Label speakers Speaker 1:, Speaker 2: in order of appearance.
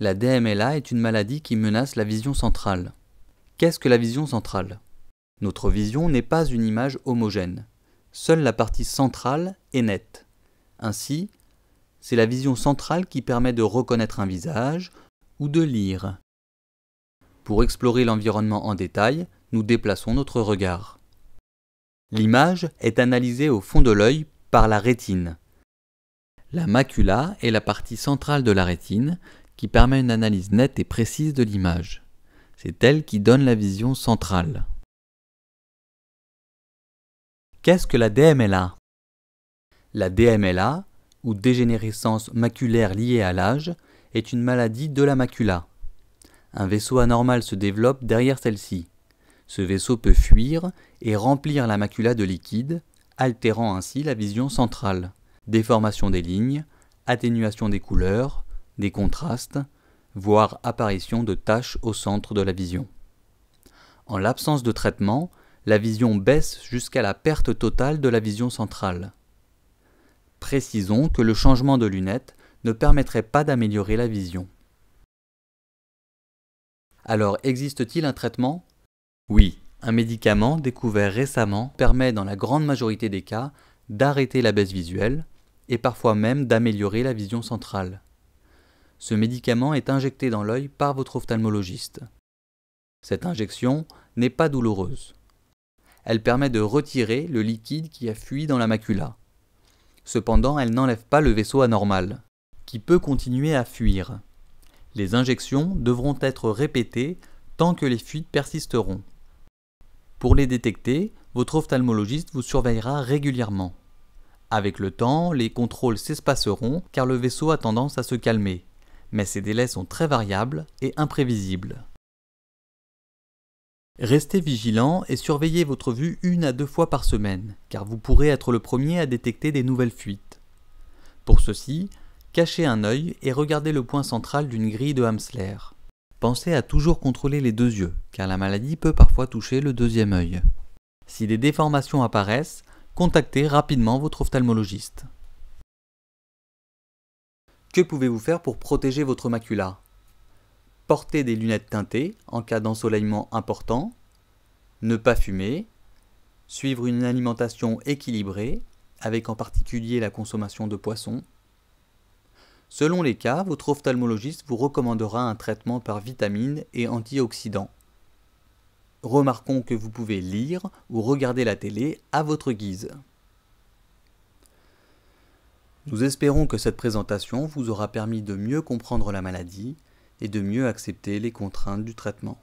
Speaker 1: La DMLA est une maladie qui menace la vision centrale. Qu'est-ce que la vision centrale Notre vision n'est pas une image homogène. Seule la partie centrale est nette. Ainsi, c'est la vision centrale qui permet de reconnaître un visage ou de lire. Pour explorer l'environnement en détail, nous déplaçons notre regard. L'image est analysée au fond de l'œil par la rétine. La macula est la partie centrale de la rétine qui permet une analyse nette et précise de l'image. C'est elle qui donne la vision centrale. Qu'est-ce que la DMLA La DMLA, ou dégénérescence maculaire liée à l'âge, est une maladie de la macula. Un vaisseau anormal se développe derrière celle-ci. Ce vaisseau peut fuir et remplir la macula de liquide, altérant ainsi la vision centrale. Déformation des lignes, atténuation des couleurs, des contrastes, voire apparition de taches au centre de la vision. En l'absence de traitement, la vision baisse jusqu'à la perte totale de la vision centrale. Précisons que le changement de lunettes ne permettrait pas d'améliorer la vision. Alors existe-t-il un traitement Oui, un médicament découvert récemment permet dans la grande majorité des cas d'arrêter la baisse visuelle et parfois même d'améliorer la vision centrale. Ce médicament est injecté dans l'œil par votre ophtalmologiste. Cette injection n'est pas douloureuse. Elle permet de retirer le liquide qui a fui dans la macula. Cependant, elle n'enlève pas le vaisseau anormal, qui peut continuer à fuir. Les injections devront être répétées tant que les fuites persisteront. Pour les détecter, votre ophtalmologiste vous surveillera régulièrement. Avec le temps, les contrôles s'espaceront car le vaisseau a tendance à se calmer mais ces délais sont très variables et imprévisibles. Restez vigilant et surveillez votre vue une à deux fois par semaine, car vous pourrez être le premier à détecter des nouvelles fuites. Pour ceci, cachez un œil et regardez le point central d'une grille de Hamsler. Pensez à toujours contrôler les deux yeux, car la maladie peut parfois toucher le deuxième œil. Si des déformations apparaissent, contactez rapidement votre ophtalmologiste. Que pouvez-vous faire pour protéger votre macula Porter des lunettes teintées en cas d'ensoleillement important, ne pas fumer, suivre une alimentation équilibrée, avec en particulier la consommation de poissons. Selon les cas, votre ophtalmologiste vous recommandera un traitement par vitamines et antioxydants. Remarquons que vous pouvez lire ou regarder la télé à votre guise. Nous espérons que cette présentation vous aura permis de mieux comprendre la maladie et de mieux accepter les contraintes du traitement.